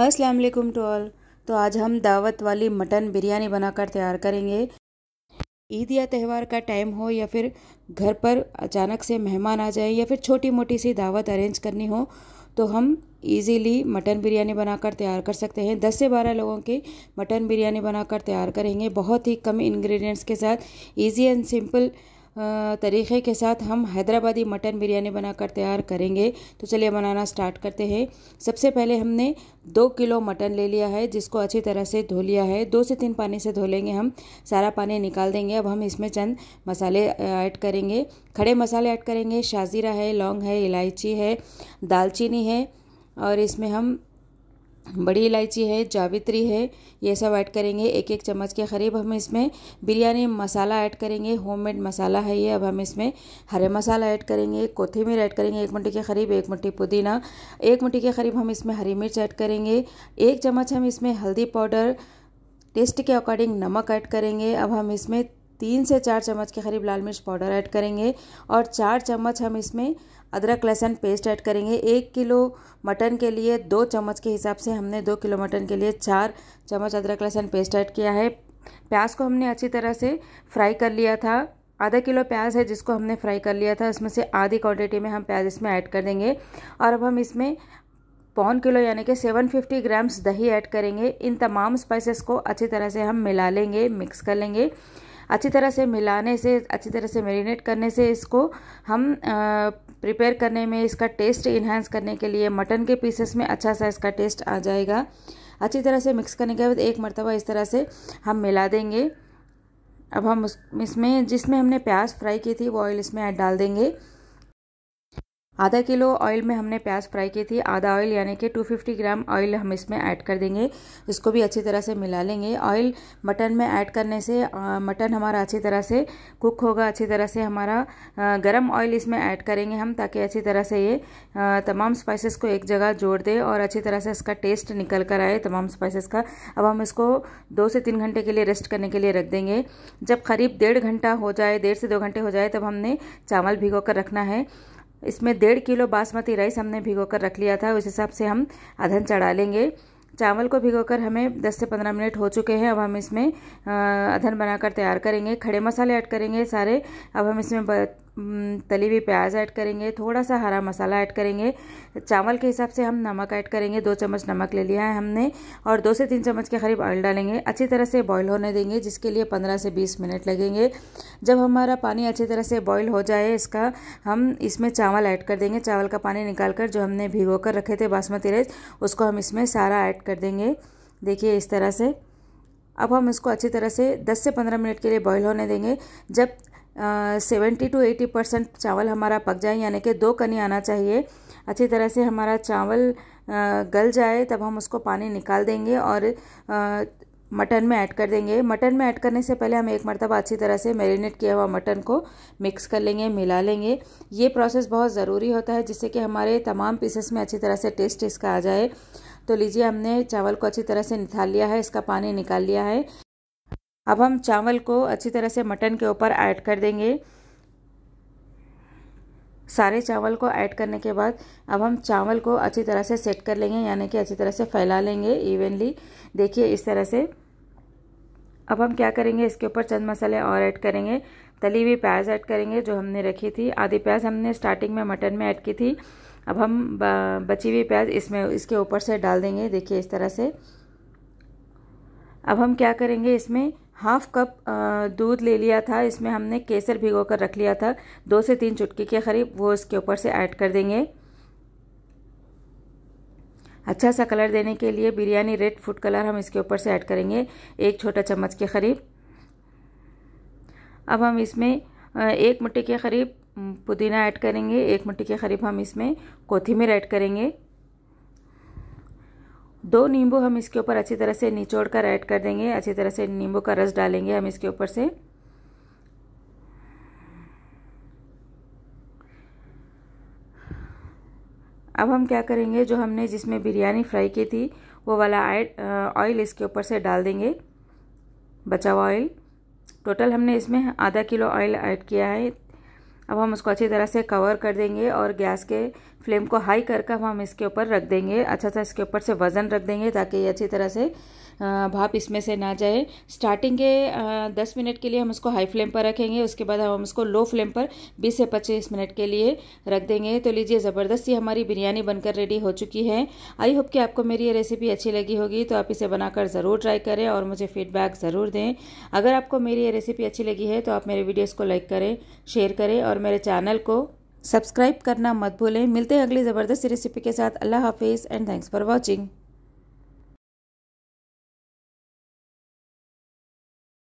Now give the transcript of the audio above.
अस्सलाम वालेकुम to all तो आज हम दावत वाली मटन बिरयानी बनाकर तैयार करेंगे ईद या त्यौहार का टाइम हो या फिर घर पर अचानक से मेहमान आ जाए या फिर छोटी मोटी सी दावत अरेंज करनी हो तो हम इजीली मटन बिरयानी बनाकर तैयार कर सकते हैं 10 से 12 लोगों की मटन बिरयानी बनाकर तैयार करेंगे बहुत ही कम इंग्रेडिएंट्स के साथ ईजी एंड सिंपल तरीक़े के साथ हम हैदराबादी मटन बिरयानी बनाकर तैयार करेंगे तो चलिए बनाना स्टार्ट करते हैं सबसे पहले हमने दो किलो मटन ले लिया है जिसको अच्छी तरह से धो लिया है दो से तीन पानी से धो लेंगे हम सारा पानी निकाल देंगे अब हम इसमें चंद मसाले ऐड करेंगे खड़े मसाले ऐड करेंगे शाजीरा है लौंग है इलायची है दालचीनी है और इसमें हम बड़ी इलायची है जावित्री है ये सब ऐड करेंगे एक एक चम्मच के करीब हम इसमें बिरयानी मसाला ऐड करेंगे होममेड मसाला है ये अब हम इसमें हरे मसाला ऐड करेंगे कोथिमीर ऐड करेंगे एक मुट्ठी के करीब एक मुट्ठी पुदीना एक मुट्ठी के करीब हम इसमें हरी मिर्च ऐड करेंगे एक चम्मच हम इसमें हल्दी पाउडर टेस्ट के अकॉर्डिंग नमक ऐड करेंगे अब हम इसमें तीन से चार चम्मच के करीब लाल मिर्च पाउडर ऐड करेंगे और चार चम्मच हम इसमें अदरक लहसुन पेस्ट ऐड करेंगे एक किलो मटन के लिए दो चम्मच के हिसाब से हमने दो किलो मटन के लिए चार चम्मच अदरक लहसुन पेस्ट ऐड किया है प्याज को हमने अच्छी तरह से फ्राई कर लिया था आधा किलो प्याज है जिसको हमने फ्राई कर लिया था उसमें से आधी क्वांटिटी में हम प्याज इसमें ऐड कर देंगे और अब हम इसमें पौन किलो यानी कि 750 ग्राम्स दही ऐड करेंगे इन तमाम स्पाइसेस को अच्छी तरह से हम मिला लेंगे मिक्स कर लेंगे अच्छी तरह से मिलाने से अच्छी तरह से मेरीनेट करने से इसको हम प्रिपेयर करने में इसका टेस्ट इन्हांस करने के लिए मटन के पीसेस में अच्छा सा इसका टेस्ट आ जाएगा अच्छी तरह से मिक्स करने के बाद एक मरतबा इस तरह से हम मिला देंगे अब हम उस इसमें जिसमें हमने प्याज फ्राई की थी वो ऑयल इसमें ऐड डाल देंगे आधा किलो ऑयल में हमने प्याज फ्राई की थी आधा ऑयल यानी कि 250 ग्राम ऑयल हम इसमें ऐड कर देंगे इसको भी अच्छी तरह से मिला लेंगे ऑयल मटन में ऐड करने से मटन हमारा अच्छी तरह से कुक होगा अच्छी तरह से हमारा गर्म ऑयल इसमें ऐड करेंगे हम ताकि अच्छी तरह से ये तमाम स्पाइसेस को एक जगह जोड़ दे और अच्छी तरह से इसका टेस्ट निकल कर आए तमाम स्पाइसेस का अब हम इसको दो से तीन घंटे के लिए रेस्ट करने के लिए रख देंगे जब करीब डेढ़ घंटा हो जाए डेढ़ से दो घंटे हो जाए तब हमने चावल भिगो कर रखना है इसमें डेढ़ किलो बासमती राइस हमने भिगो कर रख लिया था उस हिसाब से हम अधन चढ़ा लेंगे चावल को भिगोकर हमें 10 से 15 मिनट हो चुके हैं अब हम इसमें अधन बनाकर तैयार करेंगे खड़े मसाले ऐड करेंगे सारे अब हम इसमें हम्म, तली हुई प्याज ऐड करेंगे थोड़ा सा हरा मसाला ऐड करेंगे चावल के हिसाब से हम नमक ऐड करेंगे दो चम्मच नमक ले लिया है हमने और दो से तीन चम्मच के करीब ऑयल डालेंगे अच्छी तरह से बॉईल होने देंगे जिसके लिए पंद्रह से बीस मिनट लगेंगे जब हमारा पानी अच्छी तरह से बॉईल हो जाए इसका हम इसमें चावल ऐड कर देंगे चावल का पानी निकाल कर जो हमने भिगो कर रखे थे बासमती राइस उसको हम इसमें सारा ऐड कर देंगे देखिए इस तरह से अब हम इसको अच्छी तरह से 10 से 15 मिनट के लिए बॉईल होने देंगे जब सेवेंटी टू एटी परसेंट चावल हमारा पक जाए यानी कि दो कनी आना चाहिए अच्छी तरह से हमारा चावल गल जाए तब हम उसको पानी निकाल देंगे और मटन में ऐड कर देंगे मटन में ऐड करने से पहले हम एक मरतबा अच्छी तरह से मैरिनेट किया हुआ मटन को मिक्स कर लेंगे मिला लेंगे ये प्रोसेस बहुत ज़रूरी होता है जिससे कि हमारे तमाम पीसेस में अच्छी तरह से टेस्ट इसका आ जाए तो लीजिए हमने चावल को अच्छी तरह से निथाल लिया है इसका पानी निकाल लिया है अब हम चावल को अच्छी तरह से मटन के ऊपर ऐड कर देंगे सारे चावल को ऐड करने के बाद अब हम चावल को अच्छी तरह से सेट कर लेंगे यानी कि अच्छी तरह से फैला लेंगे इवेनली देखिए इस तरह से अब हम क्या करेंगे इसके ऊपर चंद मसाले और ऐड करेंगे तली हुई प्याज ऐड करेंगे जो हमने रखी थी आधी प्याज हमने स्टार्टिंग में मटन में ऐड की थी अब हम बची हुई प्याज इसमें इसके ऊपर से डाल देंगे देखिए इस तरह से अब हम क्या करेंगे इसमें हाफ कप दूध ले लिया था इसमें हमने केसर भिगो कर रख लिया था दो से तीन चुटकी के करीब वो इसके ऊपर से ऐड कर देंगे अच्छा सा कलर देने के लिए बिरयानी रेड फूड कलर हम इसके ऊपर से ऐड करेंगे एक छोटा चम्मच के करीब अब हम इसमें एक मुट्ठी के करीब पुदीना ऐड करेंगे एक मुट्ठी के करीब हम इसमें कोथिमीर ऐड करेंगे दो नींबू हम इसके ऊपर अच्छी तरह से निचोड़ कर ऐड कर देंगे अच्छी तरह से नींबू का रस डालेंगे हम इसके ऊपर से अब हम क्या करेंगे जो हमने जिसमें बिरयानी फ्राई की थी वो वाला ऑयल इसके ऊपर से डाल देंगे बचा हुआ ऑयल टोटल हमने इसमें आधा किलो ऑयल ऐड किया है अब हम उसको अच्छी तरह से कवर कर देंगे और गैस के फ्लेम को हाई कर कर हम इसके ऊपर रख देंगे अच्छा सा इसके ऊपर से वज़न रख देंगे ताकि ये अच्छी तरह से भाप इसमें से ना जाए स्टार्टिंग के दस मिनट के लिए हम उसको हाई फ्लेम पर रखेंगे उसके बाद हम उसको लो फ्लेम पर बीस से पच्चीस मिनट के लिए रख देंगे तो लीजिए ज़बरदस्ती हमारी बिरयानी बनकर रेडी हो चुकी है आई होप कि आपको मेरी ये रेसिपी अच्छी लगी होगी तो आप इसे बनाकर ज़रूर ट्राई करें और मुझे फीडबैक ज़रूर दें अगर आपको मेरी ये रेसिपी अच्छी लगी है तो आप मेरे वीडियोज़ को लाइक करें शेयर करें और मेरे चैनल को सब्सक्राइब करना मत भूलें मिलते हैं अगली ज़बरदस्त रेसिपी के साथ अल्लाह हाफिज़ एंड थैंक्स फॉर वॉचिंग